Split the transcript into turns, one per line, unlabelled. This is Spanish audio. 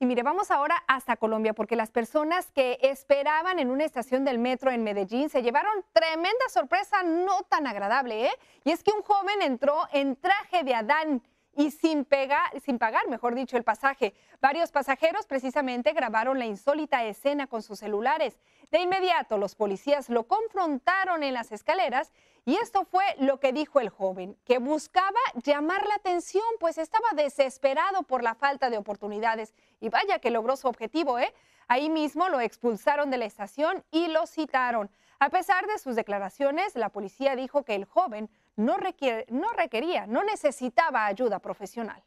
Y mire, vamos ahora hasta Colombia, porque las personas que esperaban en una estación del metro en Medellín se llevaron tremenda sorpresa no tan agradable, ¿eh? Y es que un joven entró en traje de Adán y sin, sin pagar, mejor dicho, el pasaje. Varios pasajeros precisamente grabaron la insólita escena con sus celulares. De inmediato los policías lo confrontaron en las escaleras y esto fue lo que dijo el joven, que buscaba llamar la atención, pues estaba desesperado por la falta de oportunidades. Y vaya que logró su objetivo, ¿eh? Ahí mismo lo expulsaron de la estación y lo citaron. A pesar de sus declaraciones, la policía dijo que el joven no, no requería, no necesitaba ayuda profesional.